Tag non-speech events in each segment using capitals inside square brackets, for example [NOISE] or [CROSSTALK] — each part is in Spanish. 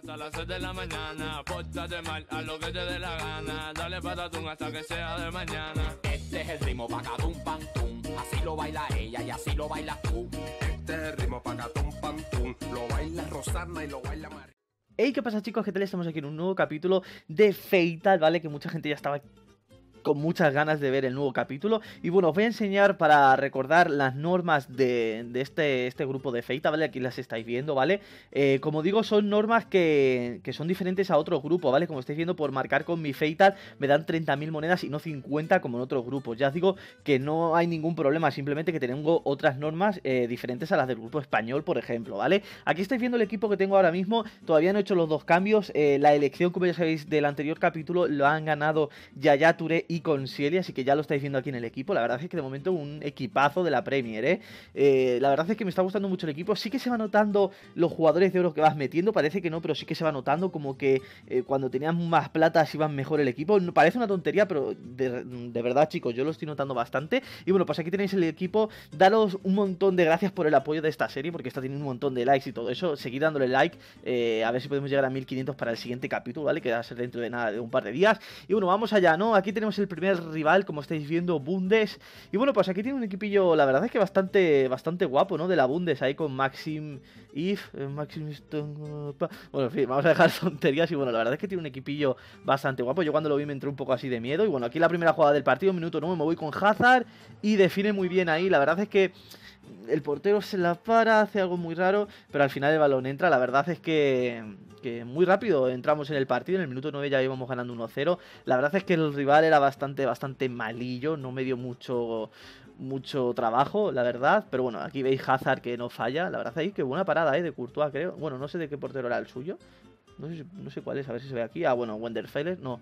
Hasta las 6 de la mañana, pórtate mal a lo que te dé la gana. Dale patatún hasta que sea de mañana. Este es el ritmo pacatún pantum. Así lo baila ella y así lo baila tú. Este es el ritmo pacatún pantum. Lo baila Rosana y lo baila María. Ey, ¿qué pasa chicos? ¿Qué tal? Estamos aquí en un nuevo capítulo de Feital, ¿vale? Que mucha gente ya estaba con muchas ganas de ver el nuevo capítulo. Y bueno, os voy a enseñar para recordar las normas de, este, este, grupo de Feita, ¿vale? Aquí las estáis viendo, ¿vale? Eh, como digo, son normas que, que son diferentes a otros grupos, ¿vale? Como estáis viendo, por marcar con mi Feita me dan 30.000 monedas y no 50 como en otros grupos. Ya os digo que no hay ningún problema, simplemente que tengo otras normas eh, diferentes a las del grupo español, por ejemplo, ¿vale? Aquí estáis viendo el equipo que tengo ahora mismo, todavía no he hecho los dos cambios. Eh, la elección, como ya sabéis, del anterior capítulo lo han ganado Yaya y y con serie así que ya lo estáis viendo aquí en el equipo. La verdad es que de momento un equipazo de la Premier, ¿eh? ¿eh? la verdad es que me está gustando mucho el equipo. Sí que se va notando los jugadores de oro que vas metiendo, parece que no, pero sí que se va notando como que eh, cuando tenías más plata se iban mejor el equipo. Parece una tontería, pero de, verdad, chicos, yo lo estoy notando bastante. Y bueno, pues aquí tenéis el equipo. Daros un montón de gracias por el apoyo de esta serie, porque está teniendo un montón de likes y todo eso. Seguid dándole like, eh, a ver si podemos llegar a 1500 para el siguiente capítulo, ¿vale? Que va a ser dentro de nada, de un par de días. Y bueno, vamos allá, ¿no? Aquí tenemos el el primer rival, como estáis viendo, Bundes. Y bueno, pues aquí tiene un equipillo, la verdad es que bastante, bastante guapo, ¿no? De la Bundes, ahí con Maxim If, eh, Maxim Stone... Bueno, en fin, vamos a dejar [LAUGHS] tonterías. Y bueno, la verdad es que tiene un equipillo bastante guapo. Yo cuando lo vi me entró un poco así de miedo. Y bueno, aquí la primera jugada del partido, minuto 9, me voy con Hazard y define muy bien ahí. La verdad es que el portero se la para, hace algo muy raro, pero al final el balón entra. La verdad es que, muy rápido entramos en el partido, en el minuto 9 ya íbamos ganando 1-0. La verdad es que el rival era bastante, bastante malillo, no me dio mucho, mucho trabajo, la verdad. Pero bueno, aquí veis Hazard que no falla. La verdad es que buena parada eh, de Courtois, creo. Bueno, no sé de qué portero era el suyo. No sé, no sé cuál es, a ver si se ve aquí. Ah, bueno, Wenderfeller, no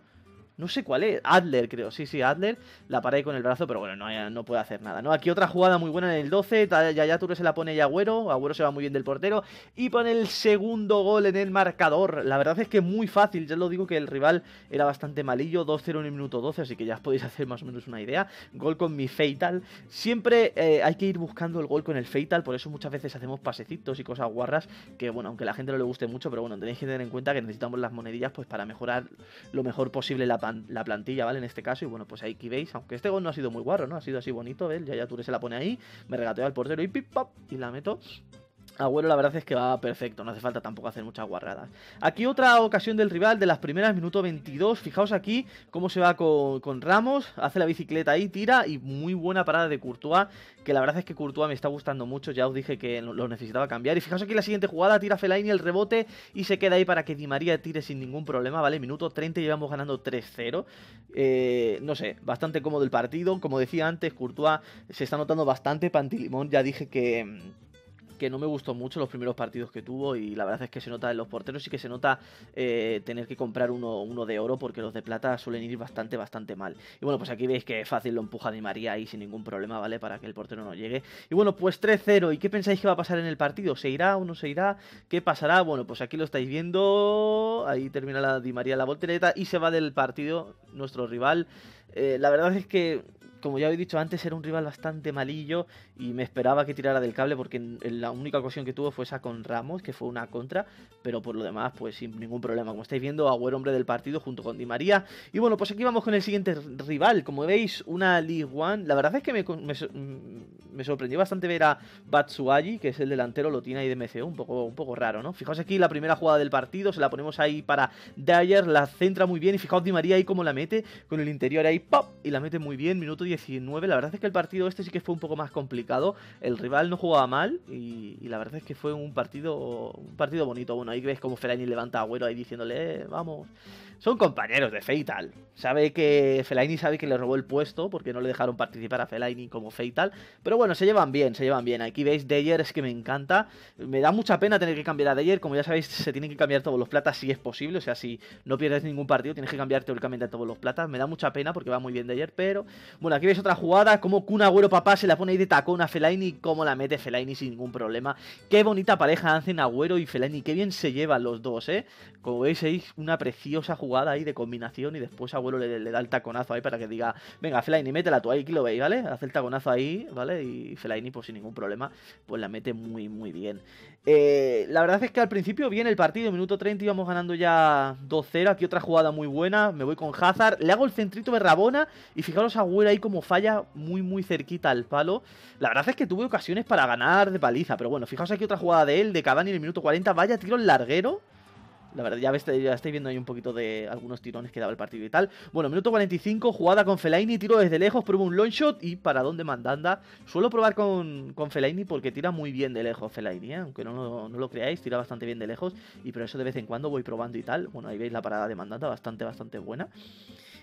no sé cuál es, Adler creo, sí, sí, Adler, la paré con el brazo, pero bueno, no, no puede hacer nada, ¿no? Aquí otra jugada muy buena en el 12, Yaya tú se la pone Agüero, Agüero se va muy bien del portero, y pone el segundo gol en el marcador, la verdad es que muy fácil, ya lo digo que el rival era bastante malillo, 2-0 en el minuto 12, así que ya os podéis [LAUGHS] hacer más o menos una idea, gol con mi Fatal, siempre eh, hay que ir buscando el gol con el Fatal, por eso muchas veces hacemos pasecitos y cosas guarras, que bueno, aunque a la gente no le guste mucho, pero bueno, tenéis que tener en cuenta que necesitamos las monedillas pues para mejorar lo mejor posible la partida la plantilla, ¿vale? En este caso, y bueno, pues ahí que veis, aunque este gol no ha sido muy guarro, ¿no? Ha sido así bonito, ¿eh? Ya ya Ture se la pone ahí, me regateo al portero y pip, y la meto Agüero la verdad es que va perfecto, no hace falta tampoco hacer muchas guarradas. Aquí otra ocasión del rival de las primeras, minuto 22. Fijaos aquí cómo se va con, Ramos, hace la bicicleta ahí, tira y muy buena parada de Courtois, que la verdad es que Courtois me está gustando mucho, ya os dije que lo necesitaba cambiar. Y fijaos aquí la siguiente jugada, tira Fellaini el rebote y se queda ahí para que Di María tire sin ningún problema, ¿vale? Minuto 30 llevamos ganando 3-0. Eh, no sé, bastante cómodo el partido, como decía antes, Courtois se está notando bastante, Pantilimón ya dije que que no me gustó mucho los primeros partidos que tuvo y la verdad es que se nota en los porteros y que se nota eh, tener que comprar uno, de oro porque los de plata suelen ir bastante, bastante mal. Y bueno, pues aquí veis que fácil lo empuja Di María ahí sin ningún problema, ¿vale? Para que el portero no llegue. Y bueno, pues 3-0. ¿Y qué pensáis que va a pasar en el partido? ¿Se irá o no se irá? ¿Qué pasará? Bueno, pues aquí lo estáis viendo. Ahí termina la Di María la voltereta y se va del partido nuestro rival. Eh, la verdad es que como ya he dicho antes, era un rival bastante malillo y me esperaba que tirara del cable porque la única ocasión que tuvo fue esa con Ramos, que fue una contra, pero por lo demás, pues sin ningún problema. Como estáis viendo, Agüero hombre del partido junto con Di María. Y bueno, pues aquí vamos con el siguiente rival. Como veis, una League One. La verdad es que me, sorprendió bastante ver a Batsuagi, que es el delantero, lo tiene ahí de MCU, un poco, un poco raro, ¿no? Fijaos aquí la primera jugada del partido, se la ponemos ahí para Dyer, la centra muy bien y fijaos Di María ahí como la mete con el interior ahí, ¡pop! Y la mete muy bien, minuto 19. La verdad es que el partido este sí que fue un poco más complicado. El rival no jugaba mal y, la verdad es que fue un partido un partido bonito. Bueno, ahí ves como Fellaini levanta a Agüero ahí diciéndole, eh, vamos. Son compañeros de fatal Sabe que Fellaini sabe que le robó el puesto porque no le dejaron participar a Fellaini como fatal Pero bueno, se llevan bien, se llevan bien. Aquí veis Deyer, es que me encanta. Me da mucha pena tener que cambiar a Deyer. Como ya sabéis, se tienen que cambiar todos los platas si es posible. O sea, si no pierdes ningún partido, tienes que cambiar teóricamente a todos los platas. Me da mucha pena porque va muy bien ayer, pero bueno, Aquí veis otra jugada, como Kun Agüero papá se la pone ahí de tacón a Fellaini y cómo la mete Fellaini sin ningún problema. Qué bonita pareja hacen Agüero y Fellaini, qué bien se llevan los dos, ¿eh? Como veis es una preciosa jugada ahí de combinación y después Agüero le, da el taconazo ahí para que diga, venga Fellaini, métela tú ahí, que lo veis, ¿vale? Hace el taconazo ahí, ¿vale? Y Fellaini pues sin ningún problema, pues la mete muy, muy bien. Eh, la verdad es que al principio viene el partido, minuto 30 íbamos ganando ya 2-0, aquí otra jugada muy buena, me voy con Hazard, le hago el centrito de Rabona y fijaros a Agüero ahí con como falla muy, muy cerquita al palo. La verdad es que tuve ocasiones para ganar de paliza, pero bueno, fijaos aquí otra jugada de él, de Cavani en el minuto 40. Vaya tiro larguero. La verdad, ya, ya estáis viendo ahí un poquito de algunos tirones que daba el partido y tal. Bueno, minuto 45, jugada con Fellaini, tiro desde lejos, pruebo un long shot y para dónde mandanda. Suelo probar con, Felaini. Fellaini porque tira muy bien de lejos Fellaini, ¿eh? aunque no, no, lo creáis, tira bastante bien de lejos. Y por eso de vez en cuando voy probando y tal. Bueno, ahí veis la parada de mandanda, bastante, bastante buena.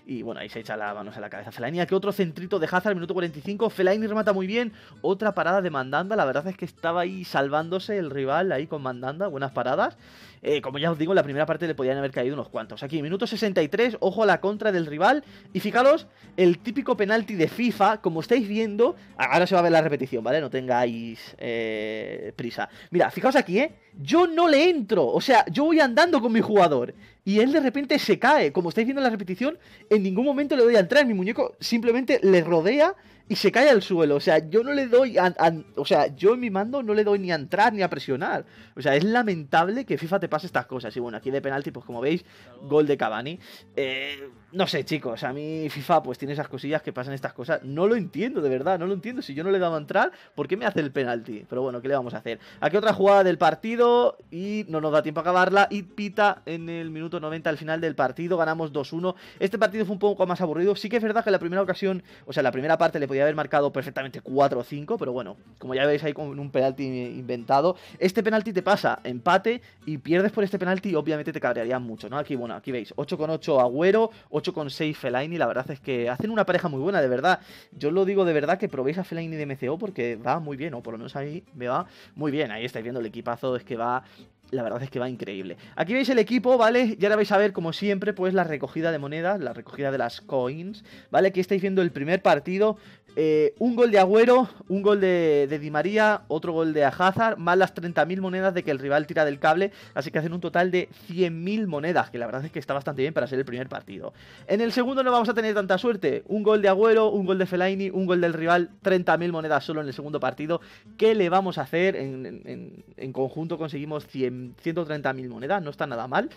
Y bueno, ahí se echa la mano a la cabeza Felaini, que otro centrito de Hazard, minuto 45. Felaini remata muy bien. Otra parada de Mandanda. La verdad es que estaba ahí salvándose el rival ahí con Mandanda. Buenas paradas. Eh, como ya os digo, en la primera parte le podían haber caído unos cuantos. Aquí, minuto 63, ojo a la contra del rival. Y fijaos, el típico penalti de FIFA, como estáis viendo, ahora se va a ver la repetición, ¿vale? No tengáis eh, prisa. Mira, fijaos aquí, ¿eh? Yo no le entro, o sea, yo voy andando con mi jugador. Y él de repente se cae, como estáis viendo en la repetición, en ningún momento le doy a entrar. Mi muñeco simplemente le rodea y se cae al suelo. O sea, yo no le doy. o sea, yo en mi mando no le doy ni a entrar ni a presionar. O sea, es lamentable que FIFA te pase estas cosas. Y bueno, aquí de penalti, pues como veis, gol de Cavani. Eh, no sé, chicos, a mí FIFA pues tiene esas cosillas que pasan estas cosas. No lo entiendo, de verdad, no lo entiendo. Si yo no le he dado a entrar, ¿por qué me hace el penalti? Pero bueno, ¿qué le vamos a hacer? Aquí otra jugada del partido y no nos da tiempo a acabarla. Y pita en el minuto 90 al final del partido. Ganamos 2-1. Este partido fue un poco más aburrido. Sí que es verdad que la primera ocasión, o sea, la primera parte le podía haber marcado perfectamente 4 o 5, pero bueno, como ya veis ahí con un penalti inventado. Este penalti te pasa empate y pierdes por este penalti obviamente te cabrearían mucho, ¿no? Aquí, bueno, aquí veis, 8 con 8 Agüero, 8 con 6 Fellaini, la verdad es que hacen una pareja muy buena, de verdad. Yo lo digo de verdad que probéis a Fellaini de MCO porque va muy bien, o por lo menos ahí me va muy bien. Ahí estáis viendo el equipazo, es que va la verdad es que va increíble. Aquí veis el equipo, ¿vale? Y ahora vais a ver, como siempre, pues la recogida de monedas, la recogida de las coins, ¿vale? Aquí estáis viendo el primer partido. Eh, un gol de Agüero, un gol de, Di María, otro gol de Hazard, más las 30.000 monedas de que el rival tira del cable, así que hacen un total de 100.000 monedas, que la verdad es que está bastante bien para ser el primer partido. En el segundo no vamos a tener tanta suerte, un gol de Agüero, un gol de Fellaini, un gol del rival, 30.000 monedas solo en el segundo partido, ¿qué le vamos a hacer? En, en conjunto conseguimos 100.000 130.000 monedas, no está nada mal.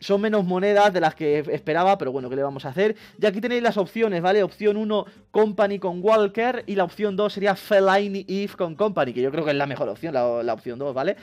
Son menos monedas de las que esperaba, pero bueno, ¿qué le vamos a hacer? Y aquí tenéis las opciones, ¿vale? Opción 1, Company con Walker. Y la opción 2 sería Feline Eve con Company, que yo creo que es la mejor opción, la, la opción 2, ¿vale?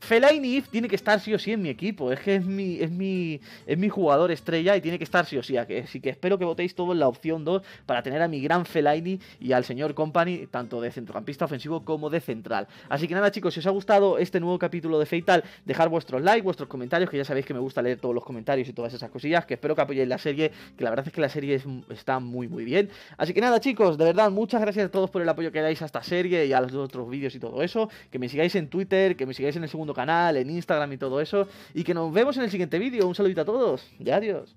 Fellaini tiene que estar sí o sí en mi equipo. Es que es mi, es mi, es mi jugador estrella y tiene que estar sí o sí. Así que espero que votéis todos la opción 2 para tener a mi gran Fellaini y al señor Company, tanto de centrocampista ofensivo como de central. Así que nada, chicos, si os ha gustado este nuevo capítulo de Fatal dejar vuestros likes, vuestros comentarios, que ya sabéis que me gusta leer todos los comentarios y todas esas cosillas. Que espero que apoyéis la serie, que la verdad es que la serie está muy, muy bien. Así que nada, chicos, de verdad, muchas gracias a todos por el apoyo que dais a esta serie y a los otros vídeos y todo eso. Que me sigáis en Twitter, que me sigáis en el segundo canal, en Instagram y todo eso. Y que nos vemos en el siguiente vídeo. Un saludito a todos y adiós.